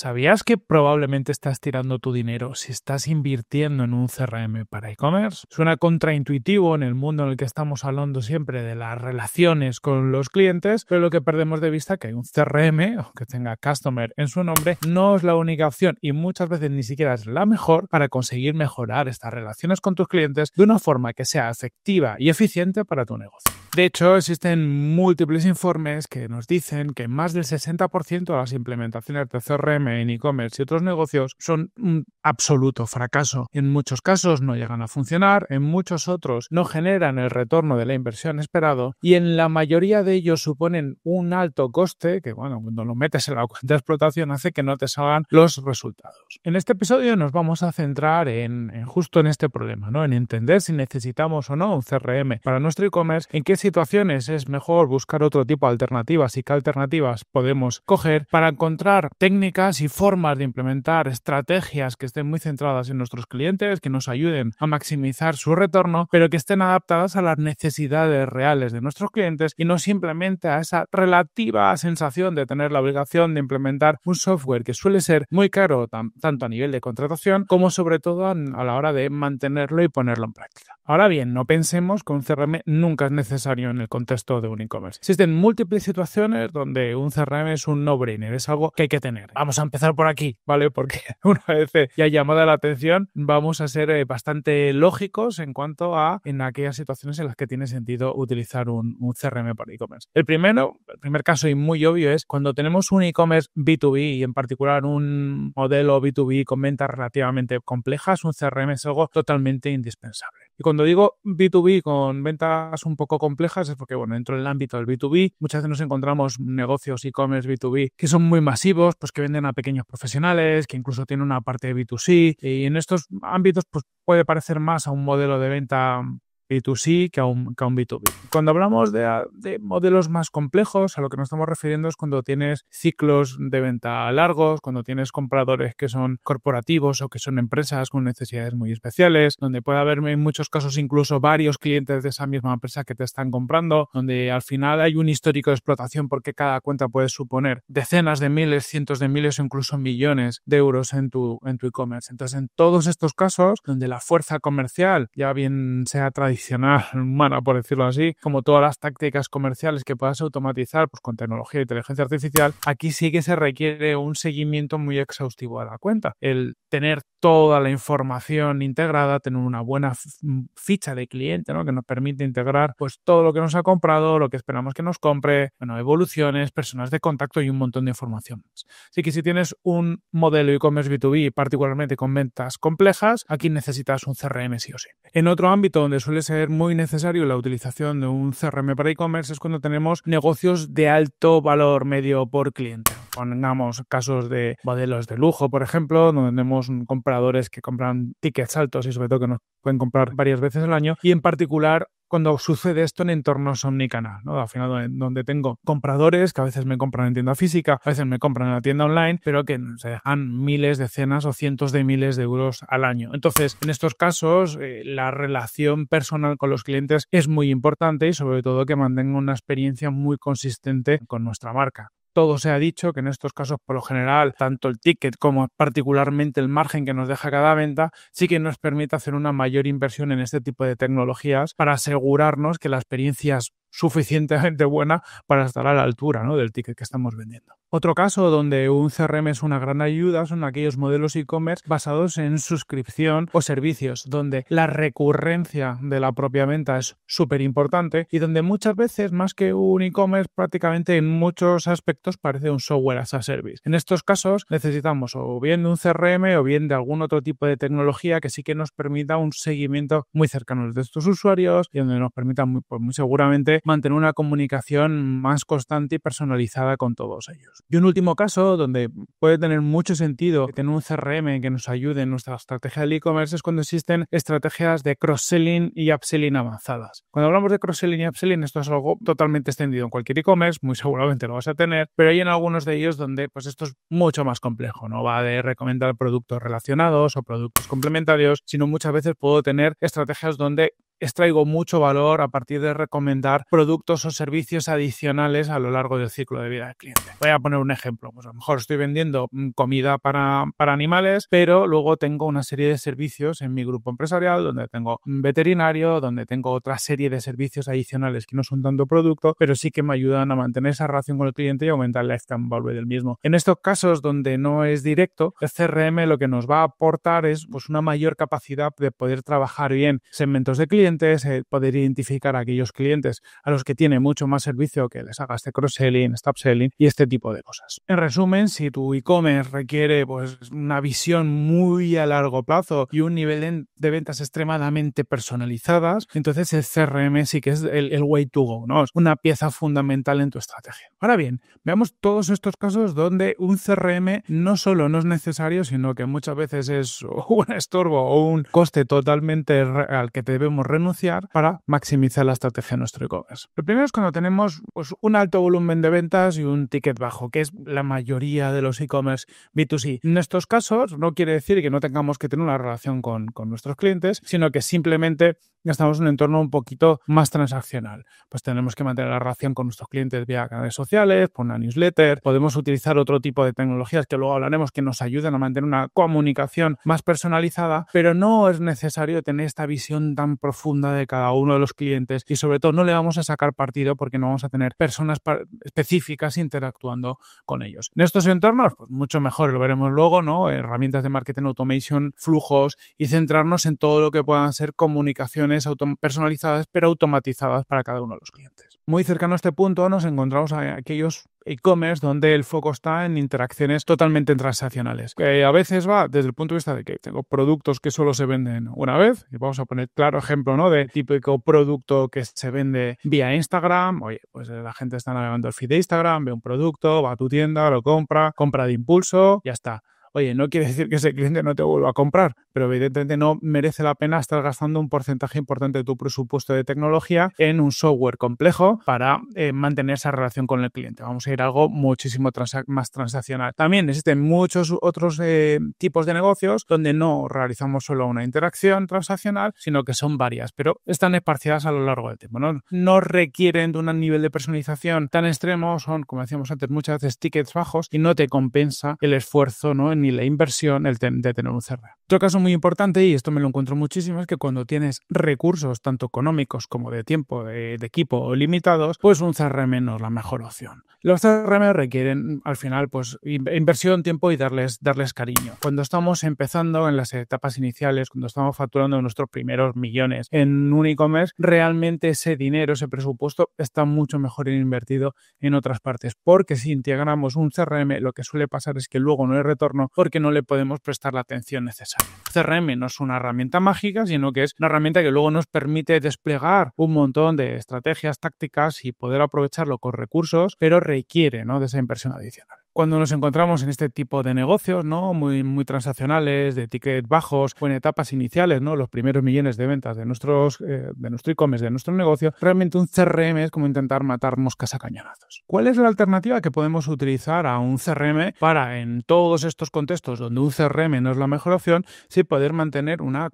¿Sabías que probablemente estás tirando tu dinero si estás invirtiendo en un CRM para e-commerce? Suena contraintuitivo en el mundo en el que estamos hablando siempre de las relaciones con los clientes, pero lo que perdemos de vista es que un CRM o que tenga Customer en su nombre no es la única opción y muchas veces ni siquiera es la mejor para conseguir mejorar estas relaciones con tus clientes de una forma que sea efectiva y eficiente para tu negocio. De hecho, existen múltiples informes que nos dicen que más del 60% de las implementaciones de CRM en e-commerce y otros negocios son un absoluto fracaso. En muchos casos no llegan a funcionar, en muchos otros no generan el retorno de la inversión esperado y en la mayoría de ellos suponen un alto coste que, bueno, cuando lo metes en la cuenta de explotación hace que no te salgan los resultados. En este episodio nos vamos a centrar en, justo en este problema, ¿no? En entender si necesitamos o no un CRM para nuestro e-commerce, en qué situaciones es mejor buscar otro tipo de alternativas y qué alternativas podemos coger para encontrar técnicas y formas de implementar estrategias que estén muy centradas en nuestros clientes, que nos ayuden a maximizar su retorno, pero que estén adaptadas a las necesidades reales de nuestros clientes y no simplemente a esa relativa sensación de tener la obligación de implementar un software que suele ser muy caro tanto a nivel de contratación como sobre todo a la hora de mantenerlo y ponerlo en práctica. Ahora bien, no pensemos que un CRM nunca es necesario en el contexto de un e-commerce. Existen múltiples situaciones donde un CRM es un no-brainer, es algo que hay que tener. Vamos a empezar por aquí, ¿vale? Porque una vez eh, ya llamada la atención, vamos a ser eh, bastante lógicos en cuanto a en aquellas situaciones en las que tiene sentido utilizar un, CRM para e-commerce. El primero, el primer caso y muy obvio es cuando tenemos un e-commerce B2B y en particular un modelo B2B con ventas relativamente complejas, un CRM es algo totalmente indispensable. Y cuando digo B2B con ventas un poco complejas es porque, bueno, dentro del ámbito del B2B muchas veces nos encontramos negocios e-commerce B2B que son muy masivos, pues que venden a pequeños profesionales, que incluso tienen una parte de B2C. Y en estos ámbitos, pues puede parecer más a un modelo de venta B2C que a un, B2B. Cuando hablamos de, modelos más complejos, a lo que nos estamos refiriendo es cuando tienes ciclos de venta largos, cuando tienes compradores que son corporativos o que son empresas con necesidades muy especiales, donde puede haber en muchos casos incluso varios clientes de esa misma empresa que te están comprando, donde al final hay un histórico de explotación porque cada cuenta puede suponer decenas de miles, cientos de miles o incluso millones de euros en tu en tu e-commerce. Entonces, en todos estos casos, donde la fuerza comercial, ya bien sea tradicional, humana, por decirlo así, como todas las tácticas comerciales que puedas automatizar pues, con tecnología e inteligencia artificial, aquí sí que se requiere un seguimiento muy exhaustivo a la cuenta. El tener toda la información integrada, tener una buena mm, ficha de cliente ¿no? que nos permite integrar pues, todo lo que nos ha comprado, lo que esperamos que nos compre, bueno, evoluciones, personas de contacto y un montón de información. Así que si tienes un modelo e-commerce B2B, particularmente con ventas complejas, aquí necesitas un CRM sí o sí. En otro ámbito donde suele ser muy necesario la utilización de un CRM para e-commerce es cuando tenemos negocios de alto valor medio por cliente. Pongamos casos de modelos de lujo, por ejemplo, donde tenemos compradores que compran tickets altos y sobre todo que nos pueden comprar varias veces al año. Y en particular cuando sucede esto en entornos omnicanal, ¿no? Al final, donde tengo compradores que a veces me compran en tienda física, a veces me compran en la tienda online, pero que se dejan miles, decenas o cientos de miles de euros al año. Entonces, en estos casos, eh, la relación personal con los clientes es muy importante y sobre todo que mantenga una experiencia muy consistente con nuestra marca todo se ha dicho, que en estos casos por lo general tanto el ticket como particularmente el margen que nos deja cada venta sí que nos permite hacer una mayor inversión en este tipo de tecnologías para asegurarnos que la experiencia suficientemente buena para estar a la altura del ticket que estamos vendiendo. Otro caso donde un CRM es una gran ayuda son aquellos modelos e-commerce basados en suscripción o servicios, donde la recurrencia de la propia venta es súper importante y donde muchas veces más que un e-commerce prácticamente en muchos aspectos parece un software as a service. En estos casos necesitamos o bien de un CRM o bien de algún otro tipo de tecnología que sí que nos permita un seguimiento muy cercano de estos usuarios y donde nos permita muy pues seguramente mantener una comunicación más constante y personalizada con todos ellos. Y un último caso donde puede tener mucho sentido tener un CRM que nos ayude en nuestra estrategia del e-commerce es cuando existen estrategias de cross-selling y upselling avanzadas. Cuando hablamos de cross-selling y upselling, esto es algo totalmente extendido en cualquier e-commerce, muy seguramente lo vas a tener, pero hay en algunos de ellos donde pues esto es mucho más complejo, no va de recomendar productos relacionados o productos complementarios, sino muchas veces puedo tener estrategias donde extraigo mucho valor a partir de recomendar productos o servicios adicionales a lo largo del ciclo de vida del cliente. Voy a poner un ejemplo. Pues a lo mejor estoy vendiendo mm, comida para, animales, pero luego tengo una serie de servicios en mi grupo empresarial donde tengo un mm, veterinario, donde tengo otra serie de servicios adicionales que no son tanto producto, pero sí que me ayudan a mantener esa relación con el cliente y aumentar el lifetime value del mismo. En estos casos donde no es directo, el CRM lo que nos va a aportar es pues, una mayor capacidad de poder trabajar bien segmentos de clientes eh, poder identificar aquellos clientes a los que tiene mucho más servicio que les haga este cross-selling, stop-selling y este tipo de cosas. En resumen, si tu e-commerce requiere pues, una visión muy a largo plazo y un nivel de ventas extremadamente personalizadas, entonces el CRM sí que es el, way to go, ¿no? Es una pieza fundamental en tu estrategia. Ahora bien, veamos todos estos casos donde un CRM no solo no es necesario, sino que muchas veces es un estorbo o un coste totalmente al que debemos renunciar anunciar para maximizar la estrategia de nuestro e-commerce. Lo primero es cuando tenemos pues, un alto volumen de ventas y un ticket bajo, que es la mayoría de los e-commerce B2C. En estos casos no quiere decir que no tengamos que tener una relación con, con nuestros clientes, sino que simplemente estamos en un entorno un poquito más transaccional. Pues tenemos que mantener la relación con nuestros clientes vía canales sociales, por una newsletter, podemos utilizar otro tipo de tecnologías que luego hablaremos que nos ayudan a mantener una comunicación más personalizada, pero no es necesario tener esta visión tan profunda de cada uno de los clientes y sobre todo no le vamos a sacar partido porque no vamos a tener personas específicas interactuando con ellos. En estos entornos, pues mucho mejor, lo veremos luego, ¿no? Herramientas de marketing automation, flujos y centrarnos en todo lo que puedan ser comunicaciones personalizadas pero automatizadas para cada uno de los clientes. Muy cercano a este punto nos encontramos a aquellos e-commerce donde el foco está en interacciones totalmente transaccionales. Que a veces va desde el punto de vista de que tengo productos que solo se venden una vez, y vamos a poner claro ejemplo, ¿no? De típico producto que se vende vía Instagram, oye, pues eh, la gente está navegando el feed de Instagram, ve un producto, va a tu tienda, lo compra, compra de impulso, ya está. Oye, no quiere decir que ese cliente no te vuelva a comprar, pero evidentemente no merece la pena estar gastando un porcentaje importante de tu presupuesto de tecnología en un software complejo para eh, mantener esa relación con el cliente. Vamos a ir a algo muchísimo más transaccional. También existen muchos otros eh, tipos de negocios donde no realizamos solo una interacción transaccional, sino que son varias, pero están esparciadas a lo largo del tiempo. No, requieren de un nivel de personalización tan extremo, son, como decíamos antes, muchas veces tickets bajos y no te compensa el esfuerzo ¿no? la inversión el de tener un CRM. E. Otro caso muy importante, y esto me lo encuentro muchísimo, es que cuando tienes recursos tanto económicos como de tiempo, de, equipo limitados, pues un CRM e no es la mejor opción. Los CRM e requieren al final pues inversión, tiempo y darles, darles cariño. Cuando estamos empezando en las etapas iniciales, cuando estamos facturando nuestros primeros millones en un e-commerce, realmente ese dinero, ese presupuesto está mucho mejor invertido en otras partes, porque si integramos un CRM, lo que suele pasar es que luego no hay retorno porque no le podemos prestar la atención necesaria. CRM no es una herramienta mágica, sino que es una herramienta que luego nos permite desplegar un montón de estrategias tácticas y poder aprovecharlo con recursos, pero requiere ¿no? de esa inversión adicional. Cuando nos encontramos en este tipo de negocios, ¿no? Muy, transaccionales, de tickets bajos o en etapas iniciales, ¿no? Los primeros millones de ventas de, nuestros, eh, de nuestro e-commerce, de nuestro negocio, realmente un CRM es como intentar matar moscas a cañonazos. ¿Cuál es la alternativa que podemos utilizar a un CRM para en todos estos contextos donde un CRM no es la mejor opción, sí poder mantener una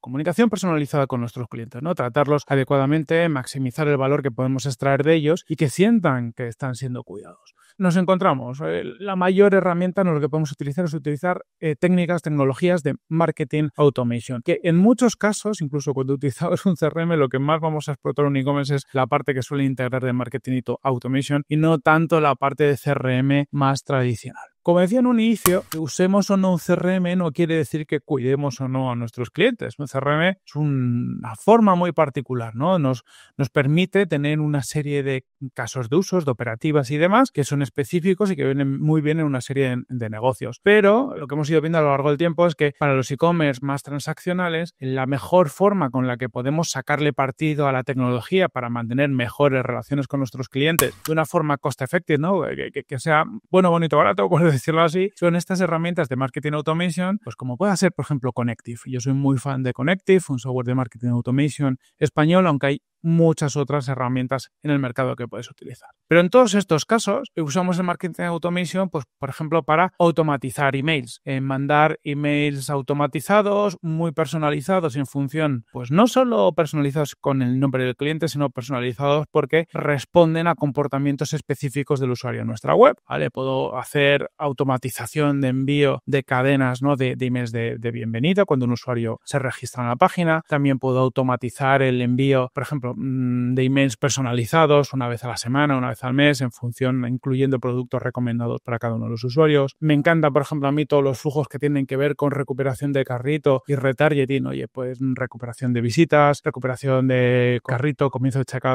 comunicación personalizada con nuestros clientes, ¿no? Tratarlos adecuadamente, maximizar el valor que podemos extraer de ellos y que sientan que están siendo cuidados. Nos encontramos, eh, la mayor herramienta en lo que podemos utilizar es utilizar eh, técnicas, tecnologías de marketing automation, que en muchos casos, incluso cuando utilizamos un CRM, lo que más vamos a explotar en e-commerce es la parte que suele integrar de marketing y automation y no tanto la parte de CRM más tradicional. Como decía en un inicio, usemos o no un CRM no quiere decir que cuidemos o no a nuestros clientes. Un CRM es una forma muy particular, ¿no? Nos, nos permite tener una serie de casos de usos, de operativas y demás que son específicos y que vienen muy bien en una serie de, negocios. Pero lo que hemos ido viendo a lo largo del tiempo es que para los e-commerce más transaccionales, la mejor forma con la que podemos sacarle partido a la tecnología para mantener mejores relaciones con nuestros clientes de una forma cost effective, ¿no? Que, sea bueno, bonito, barato, cual decirlo así, son estas herramientas de marketing automation, pues como puede ser, por ejemplo, Connective. Yo soy muy fan de Connective, un software de marketing automation español, aunque hay muchas otras herramientas en el mercado que puedes utilizar. Pero en todos estos casos, usamos el marketing automation, pues, por ejemplo, para automatizar emails, mandar emails automatizados, muy personalizados en función, pues no solo personalizados con el nombre del cliente, sino personalizados porque responden a comportamientos específicos del usuario en nuestra web. ¿vale? Puedo hacer automatización de envío de cadenas ¿no? de, emails de, de bienvenida cuando un usuario se registra en la página. También puedo automatizar el envío, por ejemplo, Mm, de emails personalizados una vez a la semana, una vez al mes, en función, incluyendo productos recomendados para cada uno de los usuarios. Me encanta, por ejemplo, a mí todos los flujos que tienen que ver con recuperación de carrito y retargeting. Oye, pues mm, recuperación de visitas, recuperación de carrito, comienzo de checkout,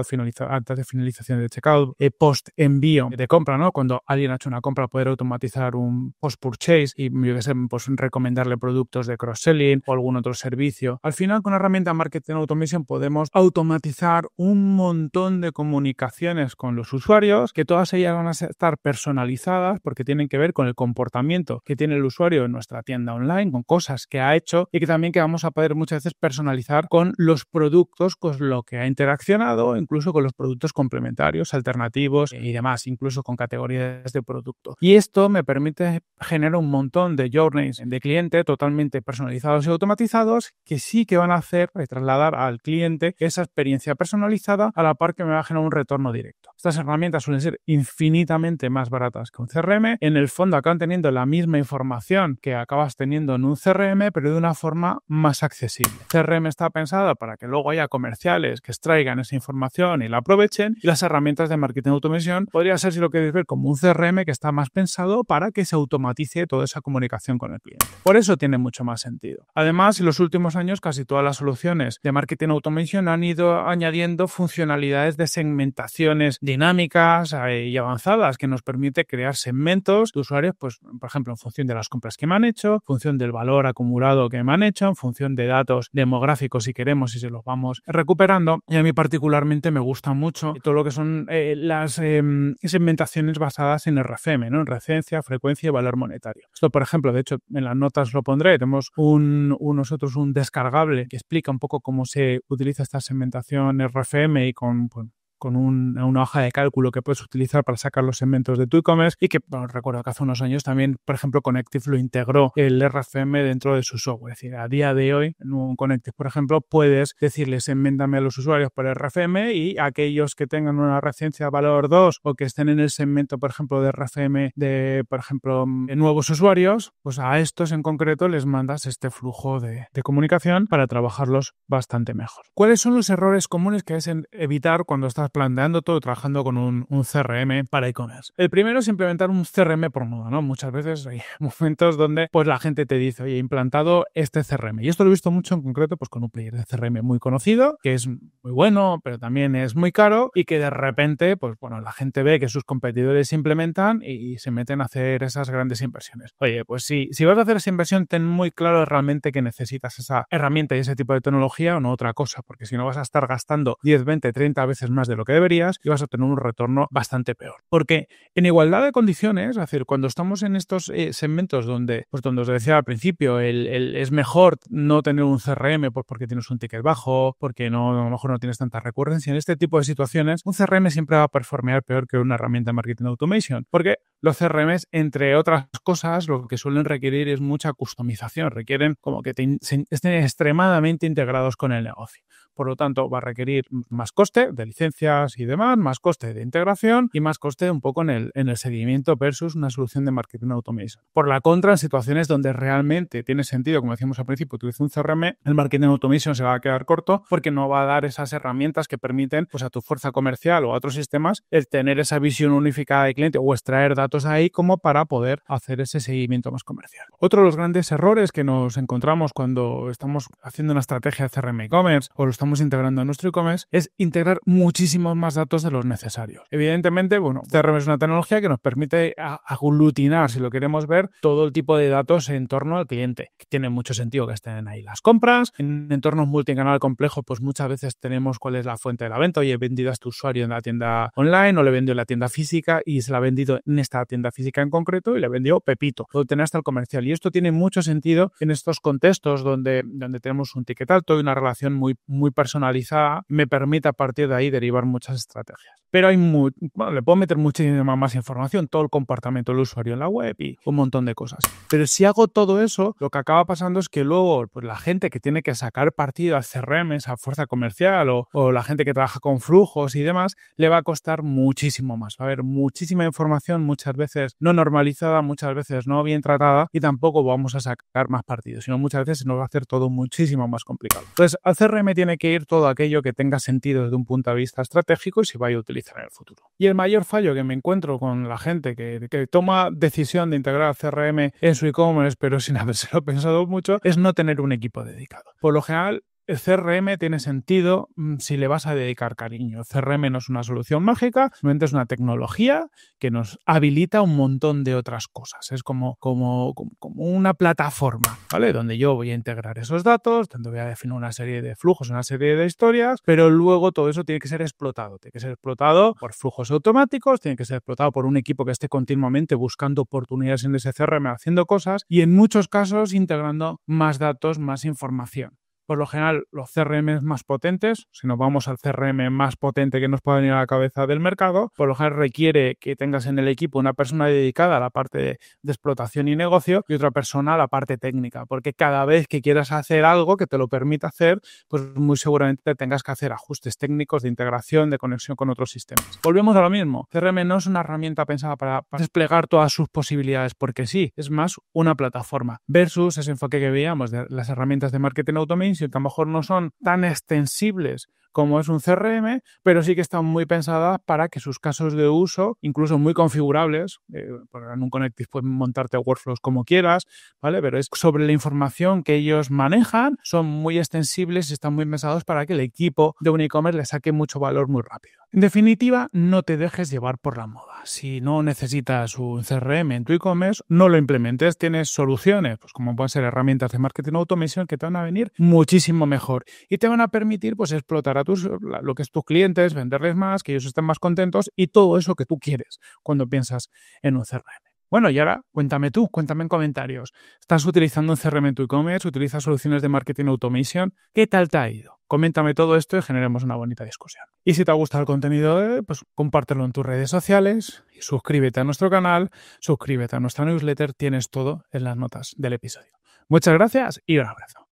antes de finalización de checkout, eh, post envío de compra, ¿no? Cuando alguien ha hecho una compra, poder automatizar un post purchase y yo sé, pues recomendarle productos de cross-selling o algún otro servicio. Al final, con la herramienta Marketing Automation podemos automatizar un montón de comunicaciones con los usuarios, que todas ellas van a estar personalizadas porque tienen que ver con el comportamiento que tiene el usuario en nuestra tienda online, con cosas que ha hecho y que también que vamos a poder muchas veces personalizar con los productos con lo que ha interaccionado, incluso con los productos complementarios, alternativos y demás, incluso con categorías de producto. Y esto me permite generar un montón de journeys de cliente totalmente personalizados y automatizados que sí que van a hacer trasladar al cliente esa experiencia personalizada a la par que me va a generar un retorno directo. Estas herramientas suelen ser infinitamente más baratas que un CRM. En el fondo acaban teniendo la misma información que acabas teniendo en un CRM, pero de una forma más accesible. CRM está pensada para que luego haya comerciales que extraigan esa información y la aprovechen. Y las herramientas de marketing automation podría ser, si lo queréis ver, como un CRM que está más pensado para que se automatice toda esa comunicación con el cliente. Por eso tiene mucho más sentido. Además, en los últimos años casi todas las soluciones de marketing automation han ido añadiendo añadiendo funcionalidades de segmentaciones dinámicas eh, y avanzadas que nos permite crear segmentos de usuarios, pues, por ejemplo, en función de las compras que me han hecho, en función del valor acumulado que me han hecho, en función de datos demográficos si queremos y si los vamos recuperando. Y a mí particularmente me gusta mucho todo lo que son eh, las em, segmentaciones basadas en RFM, ¿no? en recencia, frecuencia y valor monetario. Esto, por ejemplo, de hecho, en las notas lo pondré. Tenemos nosotros un descargable que explica un poco cómo se utiliza esta segmentación en RFM y con, pues, con una hoja de cálculo que puedes utilizar para sacar los segmentos de tu e-commerce y que bueno, recuerdo que hace unos años también, por ejemplo, Connective lo integró el RFM dentro de su software. Es decir, a día de hoy, en Connective, por ejemplo, puedes decirles enméndame a los usuarios por RFM y aquellos que tengan una de valor 2 o que estén en el segmento, por ejemplo, de RFM de, por ejemplo, nuevos usuarios, pues a estos en concreto les mandas este flujo de, de comunicación para trabajarlos bastante mejor. ¿Cuáles son los errores comunes que es evitar cuando estás planteando todo, trabajando con un, CRM para e-commerce. El primero es implementar un CRM por nudo, ¿no? Muchas veces hay momentos donde pues la gente te dice, oye, he implantado este CRM. Y esto lo he visto mucho en concreto pues con un player de CRM muy conocido, que es muy bueno, pero también es muy caro y que de repente, pues bueno, la gente ve que sus competidores implementan y, se meten a hacer esas grandes inversiones. Oye, pues si, si vas a hacer esa inversión, ten muy claro realmente que necesitas esa herramienta y ese tipo de tecnología o no otra cosa, porque si no vas a estar gastando 10, 20, 30 veces más de lo que deberías y vas a tener un retorno bastante peor. Porque en igualdad de condiciones, es decir, cuando estamos en estos eh, segmentos donde, pues donde os decía al principio, el, es mejor no tener un CRM pues porque tienes un ticket bajo, porque no, a lo mejor no tienes tanta recurrencia, en este tipo de situaciones, un CRM siempre va a performear peor que una herramienta de marketing automation. Porque los CRMs, entre otras cosas, lo que suelen requerir es mucha customización, requieren como que estén extremadamente integrados con el negocio. Por lo tanto, va a requerir más coste de licencias y demás, más coste de integración y más coste un poco en el, en el seguimiento versus una solución de marketing automation. Por la contra, en situaciones donde realmente tiene sentido, como decíamos al principio, utilizar un CRM, el marketing automation se va a quedar corto porque no va a dar esas herramientas que permiten pues, a tu fuerza comercial o a otros sistemas el tener esa visión unificada de cliente o extraer datos ahí como para poder hacer ese seguimiento más comercial. Otro de los grandes errores que nos encontramos cuando estamos haciendo una estrategia de CRM e-commerce o lo estamos integrando en nuestro e-commerce es integrar muchísimos más datos de los necesarios. Evidentemente, bueno, CRM es una tecnología que nos permite aglutinar, si lo queremos ver, todo el tipo de datos en torno al cliente. Tiene mucho sentido que estén ahí las compras. En entornos multicanal complejos, pues muchas veces tenemos cuál es la fuente de la venta. Oye, he vendido a este usuario en la tienda online o le he en la tienda física y se la ha vendido en esta tienda física en concreto y le vendió Pepito. Puedo tener hasta el comercial. Y esto tiene mucho sentido en estos contextos donde, donde tenemos un ticket alto y una relación muy, muy personalizada me permite a partir de ahí derivar muchas estrategias. Pero hay le puedo meter muchísima más información, todo el comportamiento del usuario en la web y un montón de cosas. Pero si hago todo eso, lo que acaba pasando es que luego pues, la gente que tiene que sacar partido a CRM a fuerza comercial o, la gente que trabaja con flujos y demás, le va a costar muchísimo más. Va a haber muchísima información, muchas veces no normalizada, muchas veces no bien tratada y tampoco vamos a sacar más partido, sino muchas veces nos va a hacer todo muchísimo más complicado. Entonces, al CRM tiene que ir todo aquello que tenga sentido desde un punto de vista estratégico y se vaya a utilizar el futuro. Y el mayor fallo que me encuentro con la gente que, que toma decisión de integrar CRM en su e-commerce, pero sin habérselo pensado mucho, es no tener un equipo dedicado. Por lo general, el CRM tiene sentido mm, si le vas a dedicar cariño. CRM no es una solución mágica, simplemente es una tecnología que nos habilita un montón de otras cosas. Es como, como, como una plataforma, ¿vale? Donde yo voy a integrar esos datos, donde voy a definir una serie de flujos, una serie de historias, pero luego todo eso tiene que ser explotado. Tiene que ser explotado por flujos automáticos, tiene que ser explotado por un equipo que esté continuamente buscando oportunidades en ese CRM, haciendo cosas y en muchos casos integrando más datos, más información por lo general los CRM más potentes, si nos vamos al CRM más potente que nos pueda venir a la cabeza del mercado, por lo general requiere que tengas en el equipo una persona dedicada a la parte de, explotación y negocio y otra persona a la parte técnica, porque cada vez que quieras hacer algo que te lo permita hacer, pues muy seguramente tengas que hacer ajustes técnicos de integración, de conexión con otros sistemas. Volvemos a lo mismo, CRM no es una herramienta pensada para, para desplegar todas sus posibilidades, porque sí, es más una plataforma versus ese enfoque que veíamos de las herramientas de marketing automation que a lo mejor no son tan extensibles como es un CRM, pero sí que están muy pensadas para que sus casos de uso, incluso muy configurables, eh, en un Connective puedes montarte workflows como quieras, ¿vale? Pero es sobre la información que ellos manejan, son muy extensibles y están muy pensados para que el equipo de un e-commerce le saque mucho valor muy rápido. En definitiva, no te dejes llevar por la moda. Si no necesitas un CRM en tu e-commerce, no lo implementes. Tienes soluciones, pues como pueden ser herramientas de marketing automation que te van a venir muchísimo mejor y te van a permitir pues explotar lo que es tus clientes, venderles más, que ellos estén más contentos y todo eso que tú quieres cuando piensas en un CRM. Bueno, y ahora cuéntame tú, cuéntame en comentarios. ¿Estás utilizando un CRM en tu e-commerce? ¿Utilizas soluciones de marketing automation? ¿Qué tal te ha ido? Coméntame todo esto y generemos una bonita discusión. Y si te ha gustado el contenido, pues compártelo en tus redes sociales, y suscríbete a nuestro canal, suscríbete a nuestra newsletter, tienes todo en las notas del episodio. Muchas gracias y un abrazo.